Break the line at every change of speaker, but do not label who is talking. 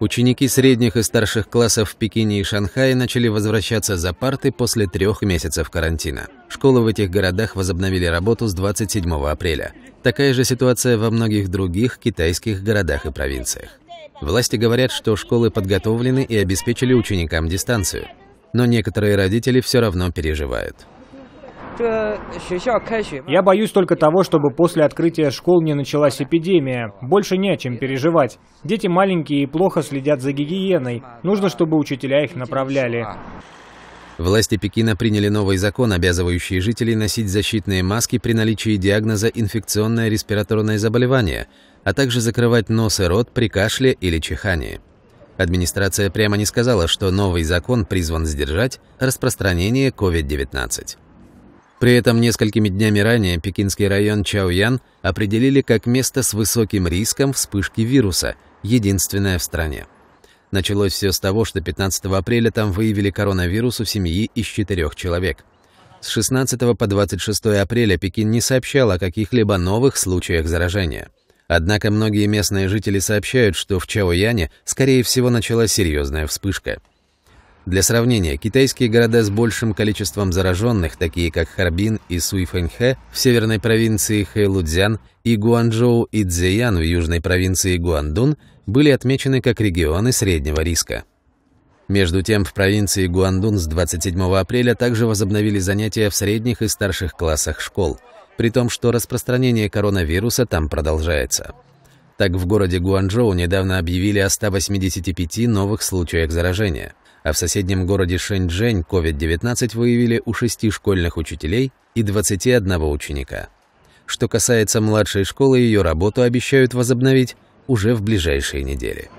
Ученики средних и старших классов в Пекине и Шанхае начали возвращаться за парты после трех месяцев карантина. Школы в этих городах возобновили работу с 27 апреля. Такая же ситуация во многих других китайских городах и провинциях. Власти говорят, что школы подготовлены и обеспечили ученикам дистанцию. Но некоторые родители все равно переживают.
Э, Я боюсь только того, чтобы после открытия школ не началась эпидемия. Больше не о чем переживать. Дети маленькие и плохо следят за гигиеной. Нужно, чтобы учителя их направляли.
Власти Пекина приняли новый закон, обязывающий жителей носить защитные маски при наличии диагноза инфекционное респираторное заболевание, а также закрывать нос и рот при кашле или чихании. Администрация прямо не сказала, что новый закон призван сдержать распространение COVID-19. При этом несколькими днями ранее пекинский район Чаоян определили как место с высоким риском вспышки вируса, единственное в стране. Началось все с того, что 15 апреля там выявили коронавирус у семьи из четырех человек. С 16 по 26 апреля Пекин не сообщал о каких-либо новых случаях заражения. Однако многие местные жители сообщают, что в Чаояне, скорее всего, началась серьезная вспышка – для сравнения, китайские города с большим количеством зараженных, такие как Харбин и Суйфэньхэ в северной провинции Хэйлудзян и Гуанчжоу и Цзеян в южной провинции Гуандун, были отмечены как регионы среднего риска. Между тем, в провинции Гуандун с 27 апреля также возобновили занятия в средних и старших классах школ, при том, что распространение коронавируса там продолжается. Так в городе Гуанчжоу недавно объявили о 185 новых случаях заражения, а в соседнем городе Шэньчжэнь COVID-19 выявили у шести школьных учителей и 21 ученика. Что касается младшей школы, ее работу обещают возобновить уже в ближайшие недели.